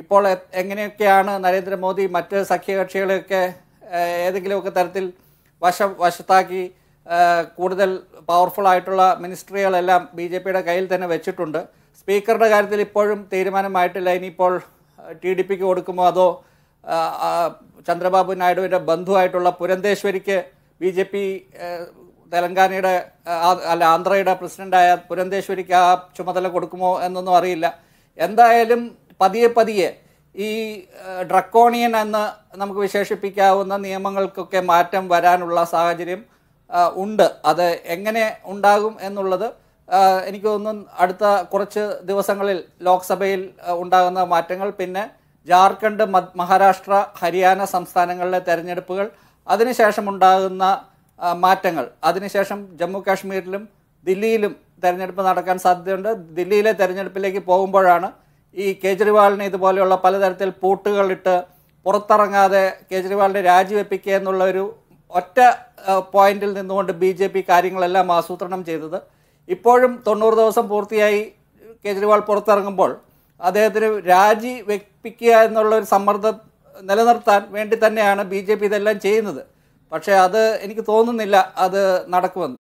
ഇപ്പോൾ എങ്ങനെയൊക്കെയാണ് നരേന്ദ്രമോദി മറ്റ് സഖ്യകക്ഷികളെയൊക്കെ ഏതെങ്കിലുമൊക്കെ തരത്തിൽ വശം വശത്താക്കി കൂടുതൽ പവർഫുൾ ആയിട്ടുള്ള മിനിസ്ട്രികളെല്ലാം ബി ജെ പിയുടെ കയ്യിൽ തന്നെ വെച്ചിട്ടുണ്ട് സ്പീക്കറുടെ കാര്യത്തിൽ ഇപ്പോഴും തീരുമാനമായിട്ടില്ല ഇനിയിപ്പോൾ ടി ഡി പിക്ക് കൊടുക്കുമോ അതോ ചന്ദ്രബാബു നായിഡുവിൻ്റെ ബന്ധുവായിട്ടുള്ള പുരന്തേശ്വരിക്ക് ബി ജെ പി തെലങ്കാനയുടെ അല്ല ആന്ധ്രയുടെ പ്രസിഡൻ്റായ പുരന്തേശ്വരിക്ക് ആ ചുമതല കൊടുക്കുമോ എന്നൊന്നും അറിയില്ല എന്തായാലും പതിയെ പതിയെ ഈ ഡ്രക്കോണിയൻ എന്ന് നമുക്ക് വിശേഷിപ്പിക്കാവുന്ന നിയമങ്ങൾക്കൊക്കെ മാറ്റം വരാനുള്ള സാഹചര്യം ഉണ്ട് അത് എങ്ങനെ ഉണ്ടാകും എന്നുള്ളത് എനിക്ക് തോന്നുന്നു അടുത്ത കുറച്ച് ദിവസങ്ങളിൽ ലോക്സഭയിൽ ഉണ്ടാകുന്ന മാറ്റങ്ങൾ പിന്നെ ജാർഖണ്ഡ് മഹാരാഷ്ട്ര ഹരിയാന സംസ്ഥാനങ്ങളിലെ തെരഞ്ഞെടുപ്പുകൾ അതിനുശേഷം ഉണ്ടാകുന്ന മാറ്റങ്ങൾ അതിനുശേഷം ജമ്മു കാശ്മീരിലും ദില്ലിയിലും തെരഞ്ഞെടുപ്പ് നടക്കാൻ സാധ്യതയുണ്ട് ദില്ലിയിലെ തെരഞ്ഞെടുപ്പിലേക്ക് പോകുമ്പോഴാണ് ഈ കേജ്രിവാളിനെ ഇതുപോലെയുള്ള പലതരത്തിൽ പൂട്ടുകളിട്ട് പുറത്തിറങ്ങാതെ കേജ്രിവാളിനെ രാജിവെപ്പിക്കുക എന്നുള്ള ഒരു ഒറ്റ പോയിന്റിൽ നിന്നുകൊണ്ട് ബി ജെ പി കാര്യങ്ങളെല്ലാം ആസൂത്രണം ചെയ്തത് ഇപ്പോഴും തൊണ്ണൂറ് ദിവസം പൂർത്തിയായി കേജ്രിവാൾ പുറത്തിറങ്ങുമ്പോൾ അദ്ദേഹത്തിന് രാജി വെപ്പിക്കുക എന്നുള്ള ഒരു സമ്മർദ്ദം നിലനിർത്താൻ വേണ്ടി തന്നെയാണ് ബി ജെ പി ഇതെല്ലാം ചെയ്യുന്നത് പക്ഷേ അത് എനിക്ക് തോന്നുന്നില്ല അത് നടക്കുമെന്ന്